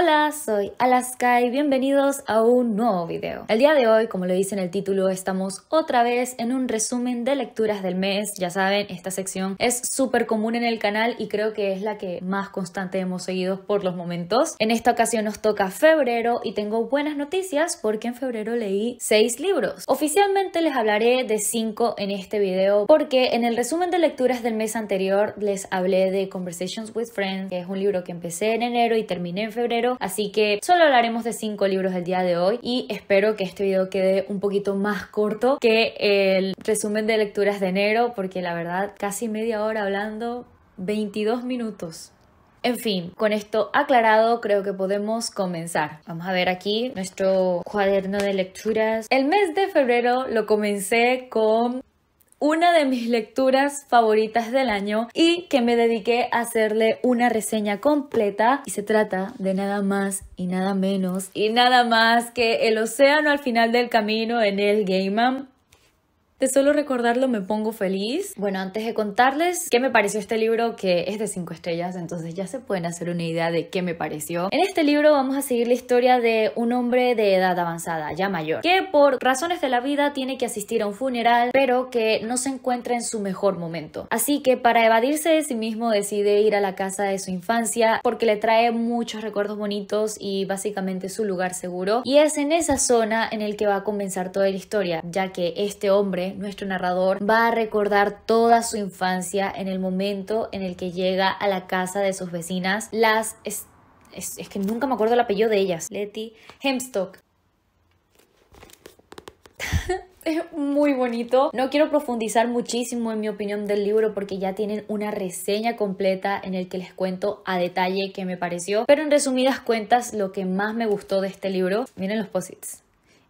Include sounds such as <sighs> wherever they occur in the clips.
Hola, soy Alaska y bienvenidos a un nuevo video. El día de hoy, como lo dice en el título, estamos otra vez en un resumen de lecturas del mes. Ya saben, esta sección es súper común en el canal y creo que es la que más constante hemos seguido por los momentos. En esta ocasión nos toca febrero y tengo buenas noticias porque en febrero leí 6 libros. Oficialmente les hablaré de 5 en este video porque en el resumen de lecturas del mes anterior les hablé de Conversations with Friends, que es un libro que empecé en enero y terminé en febrero Así que solo hablaremos de 5 libros el día de hoy y espero que este video quede un poquito más corto que el resumen de lecturas de enero, porque la verdad casi media hora hablando, 22 minutos. En fin, con esto aclarado, creo que podemos comenzar. Vamos a ver aquí nuestro cuaderno de lecturas. El mes de febrero lo comencé con una de mis lecturas favoritas del año y que me dediqué a hacerle una reseña completa y se trata de nada más y nada menos y nada más que El océano al final del camino en El Game Mom. De solo recordarlo me pongo feliz. Bueno, antes de contarles qué me pareció este libro, que es de 5 estrellas, entonces ya se pueden hacer una idea de qué me pareció. En este libro vamos a seguir la historia de un hombre de edad avanzada, ya mayor, que por razones de la vida tiene que asistir a un funeral, pero que no se encuentra en su mejor momento. Así que para evadirse de sí mismo decide ir a la casa de su infancia porque le trae muchos recuerdos bonitos y básicamente su lugar seguro. Y es en esa zona en el que va a comenzar toda la historia, ya que este hombre nuestro narrador, va a recordar toda su infancia en el momento en el que llega a la casa de sus vecinas, las... Es, que nunca me acuerdo el apellido de ellas, Letty Hemstock. <laughs> es muy bonito. No quiero profundizar muchísimo en mi opinión del libro porque ya tienen una reseña completa en el que les cuento a detalle qué me pareció. Pero en resumidas cuentas, lo que más me gustó de este libro, miren los posits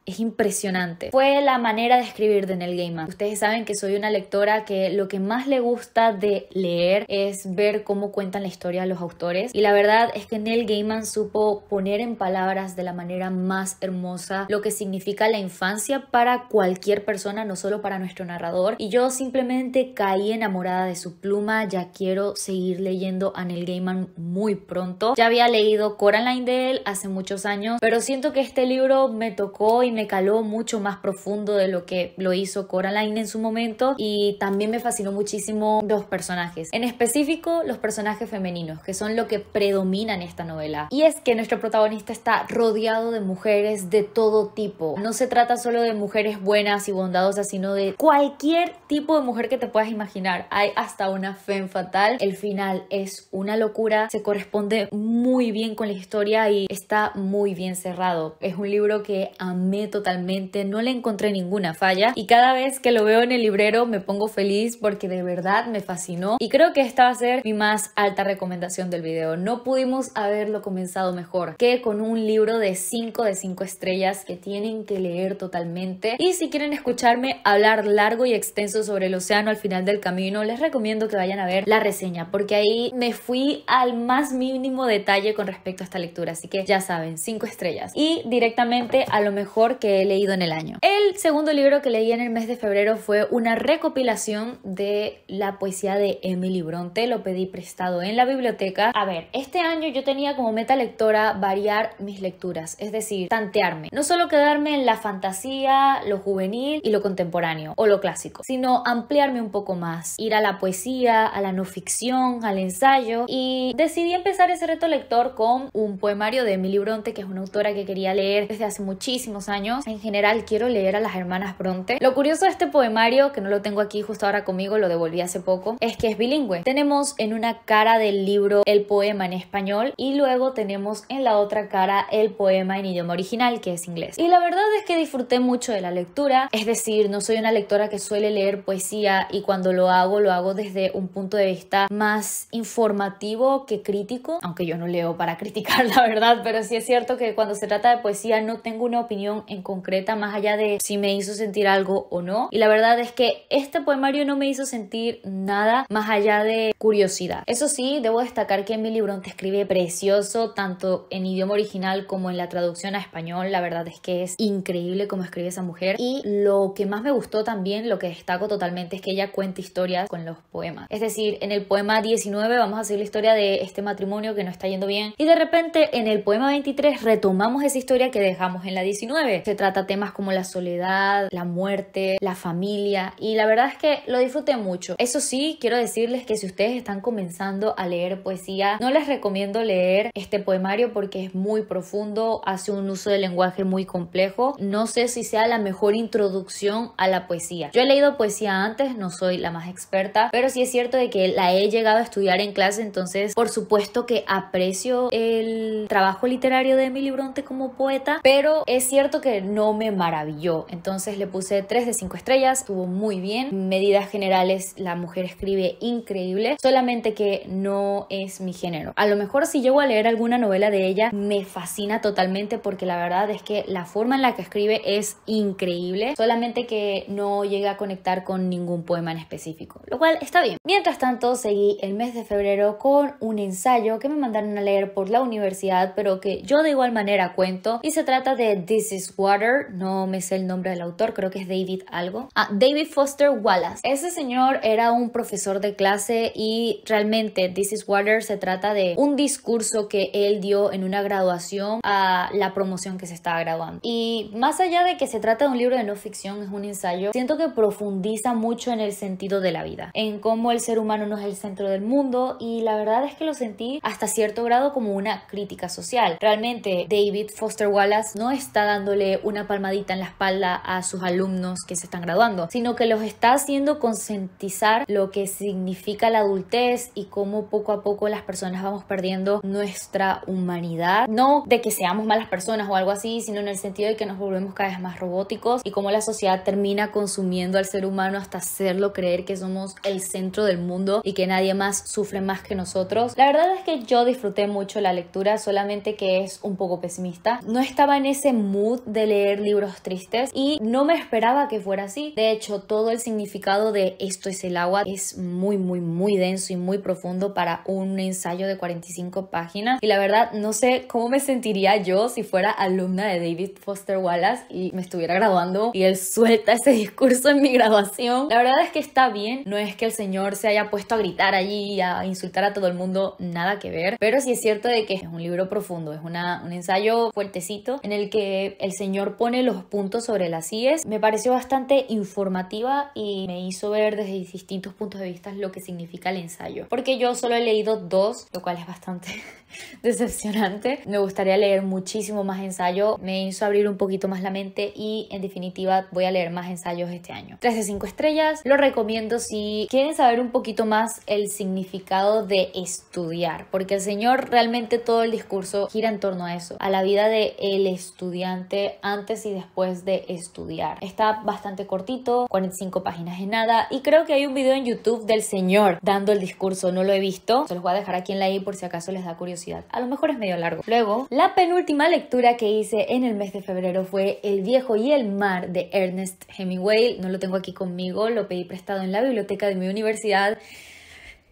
es impresionante. Fue la manera de escribir de Neil Gaiman. Ustedes saben que soy una lectora que lo que más le gusta de leer es ver cómo cuentan la historia los autores y la verdad es que Neil Gaiman supo poner en palabras de la manera más hermosa lo que significa la infancia para cualquier persona, no solo para nuestro narrador y yo simplemente caí enamorada de su pluma, ya quiero seguir leyendo a Neil Gaiman muy pronto. Ya había leído Coraline de él hace muchos años, pero siento que este libro me tocó y me me caló mucho más profundo de lo que lo hizo Coraline en su momento y también me fascinó muchísimo los personajes, en específico los personajes femeninos, que son lo que predominan esta novela. Y es que nuestro protagonista está rodeado de mujeres de todo tipo. No se trata solo de mujeres buenas y bondadosas, sino de cualquier tipo de mujer que te puedas imaginar. Hay hasta una femme fatal. El final es una locura, se corresponde muy bien con la historia y está muy bien cerrado. Es un libro que a mí totalmente, no le encontré ninguna falla y cada vez que lo veo en el librero me pongo feliz porque de verdad me fascinó y creo que esta va a ser mi más alta recomendación del video. No pudimos haberlo comenzado mejor que con un libro de 5 de 5 estrellas que tienen que leer totalmente y si quieren escucharme hablar largo y extenso sobre el océano al final del camino, les recomiendo que vayan a ver la reseña porque ahí me fui al más mínimo detalle con respecto a esta lectura, así que ya saben, 5 estrellas. Y directamente a lo mejor que he leído en el año. El segundo libro que leí en el mes de febrero fue una recopilación de la poesía de Emily Bronte. Lo pedí prestado en la biblioteca. A ver, este año yo tenía como meta lectora variar mis lecturas, es decir, tantearme. No solo quedarme en la fantasía, lo juvenil y lo contemporáneo o lo clásico, sino ampliarme un poco más, ir a la poesía, a la no ficción, al ensayo y decidí empezar ese reto lector con un poemario de Emily Bronte, que es una autora que quería leer desde hace muchísimos años en general quiero leer a las hermanas Bronte. Lo curioso de este poemario, que no lo tengo aquí justo ahora conmigo, lo devolví hace poco, es que es bilingüe. Tenemos en una cara del libro el poema en español y luego tenemos en la otra cara el poema en idioma original, que es inglés. Y la verdad es que disfruté mucho de la lectura, es decir, no soy una lectora que suele leer poesía y cuando lo hago lo hago desde un punto de vista más informativo que crítico, aunque yo no leo para <laughs> criticar la verdad, pero sí es cierto que cuando se trata de poesía no tengo una opinión en concreta, más allá de si me hizo sentir algo o no. Y la verdad es que este poemario no me hizo sentir nada más allá de curiosidad. Eso sí, debo destacar que Emily Bronte escribe precioso, tanto en idioma original como en la traducción a español. La verdad es que es increíble cómo escribe esa mujer. Y lo que más me gustó también, lo que destaco totalmente, es que ella cuenta historias con los poemas. Es decir, en el poema 19 vamos a hacer la historia de este matrimonio que no está yendo bien. Y de repente en el poema 23 retomamos esa historia que dejamos en la 19. Se trata temas como la soledad, la muerte, la familia y la verdad es que lo disfruté mucho. Eso sí, quiero decirles que si ustedes están comenzando a leer poesía, no les recomiendo leer este poemario porque es muy profundo, hace un uso del lenguaje muy complejo. No sé si sea la mejor introducción a la poesía. Yo he leído poesía antes, no soy la más experta, pero sí es cierto de que la he llegado a estudiar en clase, entonces por supuesto que aprecio el trabajo literario de Emily Bronte como poeta, pero es cierto que no me maravilló. Entonces le puse 3 de 5 estrellas, estuvo muy bien. medidas generales, la mujer escribe increíble, solamente que no es mi género. A lo mejor si llego a leer alguna novela de ella, me fascina totalmente porque la verdad es que la forma en la que escribe es increíble, solamente que no llega a conectar con ningún poema en específico, lo cual está bien. Mientras tanto, seguí el mes de febrero con un ensayo que me mandaron a leer por la universidad, pero que yo de igual manera cuento y se trata de This is Water, no me sé el nombre del autor, creo que es David algo. Ah, David Foster Wallace. Ese señor era un profesor de clase y realmente This is Water se trata de un discurso que él dio en una graduación a la promoción que se estaba graduando. Y más allá de que se trata de un libro de no ficción, es un ensayo, siento que profundiza mucho en el sentido de la vida, en cómo el ser humano no es el centro del mundo y la verdad es que lo sentí hasta cierto grado como una crítica social. Realmente David Foster Wallace no está dándole una palmadita en la espalda a sus alumnos que se están graduando, sino que los está haciendo concientizar lo que significa la adultez y cómo poco a poco las personas vamos perdiendo nuestra humanidad. No de que seamos malas personas o algo así, sino en el sentido de que nos volvemos cada vez más robóticos y cómo la sociedad termina consumiendo al ser humano hasta hacerlo creer que somos el centro del mundo y que nadie más sufre más que nosotros. La verdad es que yo disfruté mucho la lectura, solamente que es un poco pesimista. No estaba en ese mood de de leer libros tristes y no me esperaba que fuera así. De hecho, todo el significado de esto es el agua es muy, muy, muy denso y muy profundo para un ensayo de 45 páginas. Y la verdad, no sé cómo me sentiría yo si fuera alumna de David Foster Wallace y me estuviera graduando y él suelta ese discurso en mi graduación. La verdad es que está bien, no es que el señor se haya puesto a gritar allí, a insultar a todo el mundo, nada que ver, pero sí es cierto de que es un libro profundo, es una, un ensayo fuertecito en el que el Señor pone los puntos sobre las IES. Me pareció bastante informativa y me hizo ver desde distintos puntos de vista lo que significa el ensayo. Porque yo solo he leído dos, lo cual es bastante <laughs> decepcionante. Me gustaría leer muchísimo más ensayo. Me hizo abrir un poquito más la mente y en definitiva voy a leer más ensayos este año. 3 de 5 estrellas. Lo recomiendo si quieren saber un poquito más el significado de estudiar. Porque el Señor realmente todo el discurso gira en torno a eso. A la vida del el estudiante antes y después de estudiar. Está bastante cortito, 45 páginas en nada y creo que hay un video en YouTube del señor dando el discurso, no lo he visto, se los voy a dejar aquí en la i por si acaso les da curiosidad. A lo mejor es medio largo. Luego, la penúltima lectura que hice en el mes de febrero fue El viejo y el mar de Ernest Hemingway. No lo tengo aquí conmigo, lo pedí prestado en la biblioteca de mi universidad.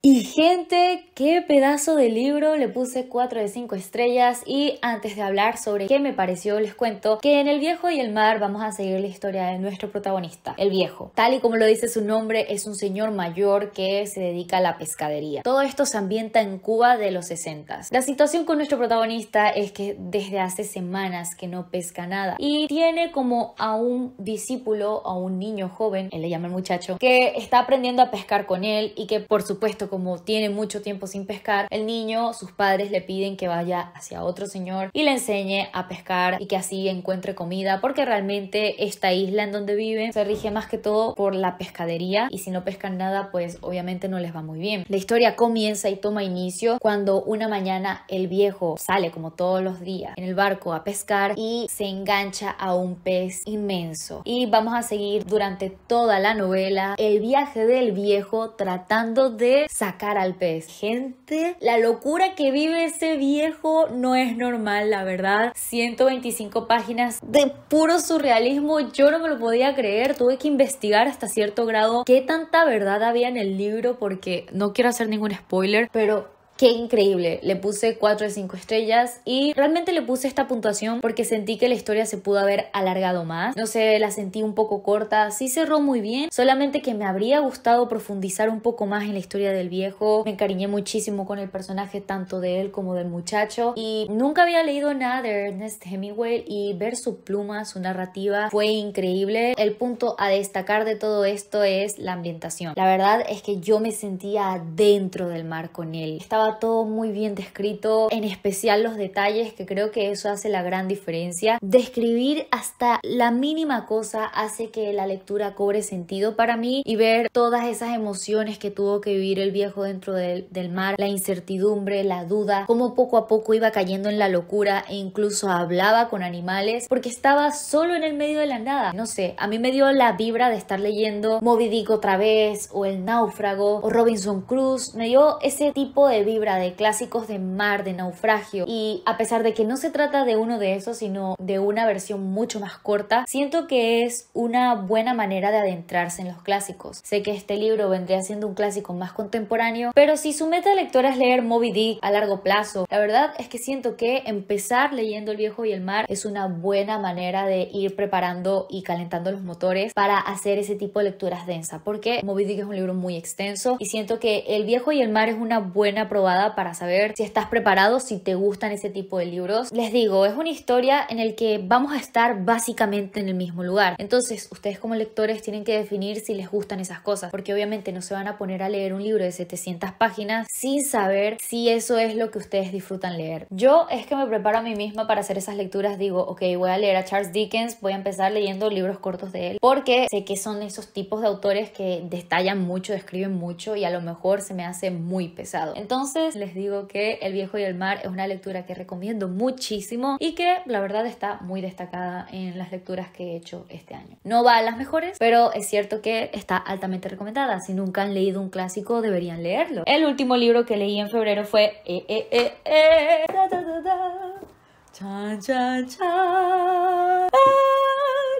Y gente, qué pedazo de libro, le puse 4 de 5 estrellas y antes de hablar sobre qué me pareció les cuento que en El viejo y el mar vamos a seguir la historia de nuestro protagonista, el viejo. Tal y como lo dice su nombre, es un señor mayor que se dedica a la pescadería. Todo esto se ambienta en Cuba de los 60. La situación con nuestro protagonista es que desde hace semanas que no pesca nada y tiene como a un discípulo, a un niño joven, él le llama el muchacho, que está aprendiendo a pescar con él y que por supuesto como tiene mucho tiempo sin pescar, el niño, sus padres le piden que vaya hacia otro señor y le enseñe a pescar y que así encuentre comida, porque realmente esta isla en donde viven se rige más que todo por la pescadería y si no pescan nada, pues obviamente no les va muy bien. La historia comienza y toma inicio cuando una mañana el viejo sale como todos los días en el barco a pescar y se engancha a un pez inmenso. Y vamos a seguir durante toda la novela el viaje del viejo tratando de cara al pez. Gente, la locura que vive ese viejo no es normal, la verdad. 125 páginas de puro surrealismo, yo no me lo podía creer, tuve que investigar hasta cierto grado qué tanta verdad había en el libro porque no quiero hacer ningún spoiler, pero Qué increíble, le puse 4 de 5 estrellas y realmente le puse esta puntuación porque sentí que la historia se pudo haber alargado más, no sé, la sentí un poco corta, sí cerró muy bien, solamente que me habría gustado profundizar un poco más en la historia del viejo, me encariñé muchísimo con el personaje tanto de él como del muchacho y nunca había leído nada de Ernest Hemingway y ver su pluma, su narrativa fue increíble. El punto a destacar de todo esto es la ambientación. La verdad es que yo me sentía dentro del mar con él. Estaba todo muy bien descrito, en especial los detalles, que creo que eso hace la gran diferencia. Describir hasta la mínima cosa hace que la lectura cobre sentido para mí y ver todas esas emociones que tuvo que vivir el viejo dentro del, mar, la incertidumbre, la duda, cómo poco a poco iba cayendo en la locura e incluso hablaba con animales porque estaba solo en el medio de la nada. No sé, a mí me dio la vibra de estar leyendo Moby Dick otra vez o El náufrago o Robinson Crusoe, me dio ese tipo de vibra de clásicos de mar, de naufragio. Y a pesar de que no se trata de uno de esos, sino de una versión mucho más corta, siento que es una buena manera de adentrarse en los clásicos. Sé que este libro vendría siendo un clásico más contemporáneo, pero si su meta lectora es leer Moby Dick a largo plazo, la verdad es que siento que empezar leyendo El viejo y el mar es una buena manera de ir preparando y calentando los motores para hacer ese tipo de lecturas densas, porque Moby Dick es un libro muy extenso y siento que El viejo y el mar es una buena probabilidad para saber si estás preparado, si te gustan ese tipo de libros. Les digo, es una historia en el que vamos a estar básicamente en el mismo lugar. Entonces, ustedes como lectores tienen que definir si les gustan esas cosas, porque obviamente no se van a poner a leer un libro de 700 páginas sin saber si eso es lo que ustedes disfrutan leer. Yo es que me preparo a mí misma para hacer esas lecturas, digo, ok, voy a leer a Charles Dickens, voy a empezar leyendo libros cortos de él, porque sé que son esos tipos de autores que detallan mucho, describen mucho y a lo mejor se me hace muy pesado. Entonces, les digo que El viejo y el mar es una lectura que recomiendo muchísimo y que la verdad está muy destacada en las lecturas que he hecho este año. No va a las mejores, pero es cierto que está altamente recomendada. Si nunca han leído un clásico, deberían leerlo. El último libro que leí en febrero fue... Eh, eh, eh, eh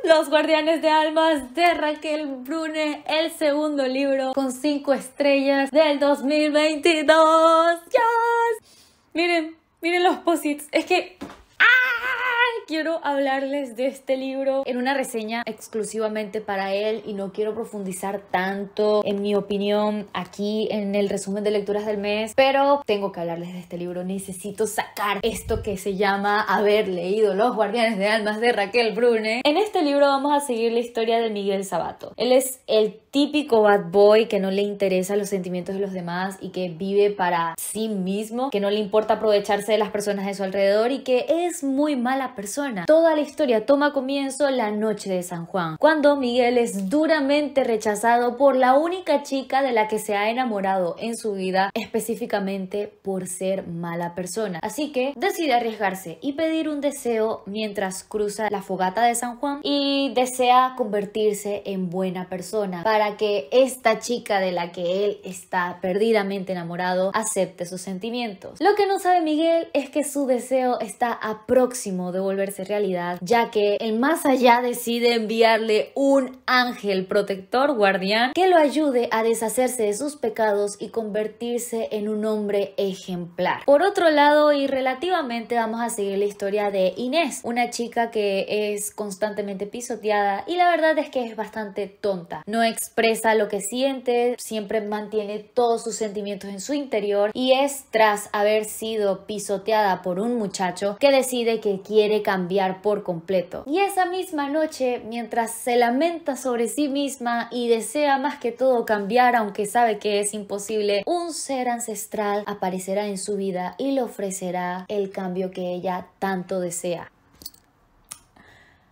los Guardianes de Almas de Raquel Brune, el segundo libro con cinco estrellas del 2022. ¡Yos! Miren, miren los posits. Es que... ¡Ah! quiero hablarles de este libro en una reseña exclusivamente para él y no quiero profundizar tanto en mi opinión aquí en el resumen de lecturas del mes, pero tengo que hablarles de este libro, necesito sacar esto que se llama haber leído Los guardianes de almas de Raquel Brune. En este libro vamos a seguir la historia de Miguel Sabato. Él es el típico bad boy que no le interesa los sentimientos de los demás y que vive para sí mismo, que no le importa aprovecharse de las personas de su alrededor y que es muy mala persona. Toda la historia toma comienzo la noche de San Juan, cuando Miguel es duramente rechazado por la única chica de la que se ha enamorado en su vida, específicamente por ser mala persona. Así que decide arriesgarse y pedir un deseo mientras cruza la fogata de San Juan y desea convertirse en buena persona para que esta chica de la que él está perdidamente enamorado acepte sus sentimientos. Lo que no sabe Miguel es que su deseo está a próximo de volverse realidad, ya que el más allá decide enviarle un ángel protector guardián que lo ayude a deshacerse de sus pecados y convertirse en un hombre ejemplar. Por otro lado, y relativamente vamos a seguir la historia de Inés, una chica que es constantemente pisoteada y la verdad es que es bastante tonta. No expresa lo que siente, siempre mantiene todos sus sentimientos en su interior y es tras haber sido pisoteada por un muchacho que decide que quiere cambiar por completo. Y esa misma noche, mientras se lamenta sobre sí misma y desea más que todo cambiar, aunque sabe que es imposible, un ser ancestral aparecerá en su vida y le ofrecerá el cambio que ella tanto desea.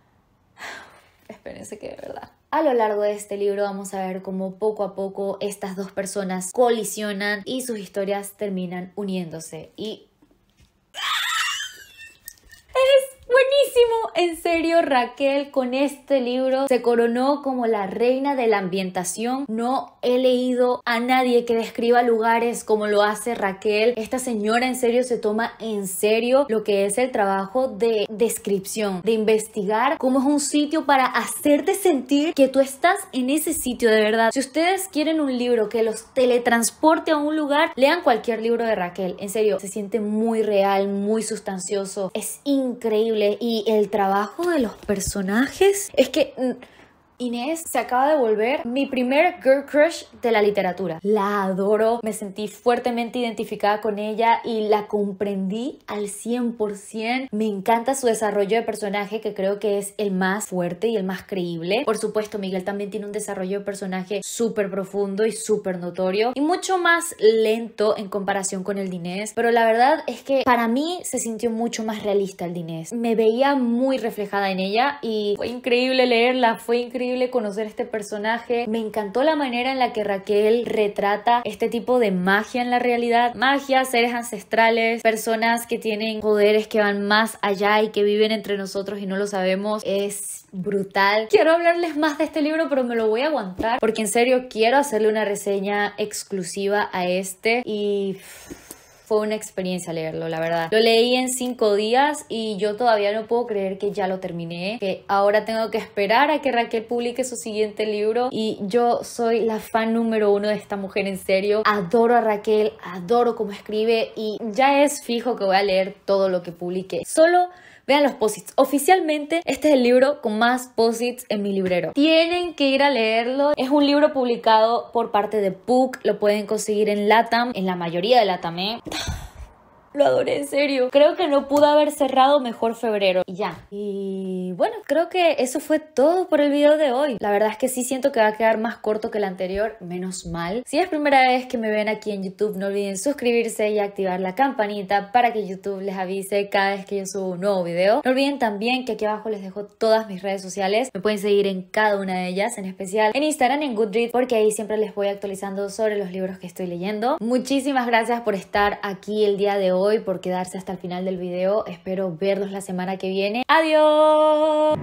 <sighs> Espérense que de verdad. A lo largo de este libro vamos a ver cómo poco a poco estas dos personas colisionan y sus historias terminan uniéndose. Y... ¡Ah! en serio Raquel con este libro se coronó como la reina de la ambientación. No he leído a nadie que describa lugares como lo hace Raquel. Esta señora en serio se toma en serio lo que es el trabajo de descripción, de investigar cómo es un sitio para hacerte sentir que tú estás en ese sitio de verdad. Si ustedes quieren un libro que los teletransporte a un lugar, lean cualquier libro de Raquel. En serio, se siente muy real, muy sustancioso. Es increíble y el trabajo abajo de los personajes es que Inés se acaba de volver mi primer girl crush de la literatura. La adoro, me sentí fuertemente identificada con ella y la comprendí al 100%. Me encanta su desarrollo de personaje que creo que es el más fuerte y el más creíble. Por supuesto, Miguel también tiene un desarrollo de personaje súper profundo y súper notorio y mucho más lento en comparación con el de Inés. Pero la verdad es que para mí se sintió mucho más realista el de Inés. Me veía muy reflejada en ella y fue increíble leerla, fue increíble conocer este personaje. Me encantó la manera en la que Raquel retrata este tipo de magia en la realidad. Magia, seres ancestrales, personas que tienen poderes que van más allá y que viven entre nosotros y no lo sabemos. Es brutal. Quiero hablarles más de este libro, pero me lo voy a aguantar porque en serio quiero hacerle una reseña exclusiva a este y fue una experiencia leerlo, la verdad. Lo leí en cinco días y yo todavía no puedo creer que ya lo terminé, que ahora tengo que esperar a que Raquel publique su siguiente libro y yo soy la fan número uno de esta mujer en serio. Adoro a Raquel, adoro cómo escribe y ya es fijo que voy a leer todo lo que publique. Solo Vean los posits. Oficialmente, este es el libro con más posits en mi librero. Tienen que ir a leerlo. Es un libro publicado por parte de PUC Lo pueden conseguir en Latam, en la mayoría de Latam. ¿eh? lo adoré en serio. Creo que no pudo haber cerrado mejor febrero. Y ya. Y bueno, creo que eso fue todo por el video de hoy. La verdad es que sí siento que va a quedar más corto que el anterior, menos mal. Si es primera vez que me ven aquí en YouTube, no olviden suscribirse y activar la campanita para que YouTube les avise cada vez que yo subo un nuevo video. No olviden también que aquí abajo les dejo todas mis redes sociales. Me pueden seguir en cada una de ellas, en especial en Instagram, en Goodreads, porque ahí siempre les voy actualizando sobre los libros que estoy leyendo. Muchísimas gracias por estar aquí el día de hoy por quedarse hasta el final del video. Espero verlos la semana que viene. ¡Adiós!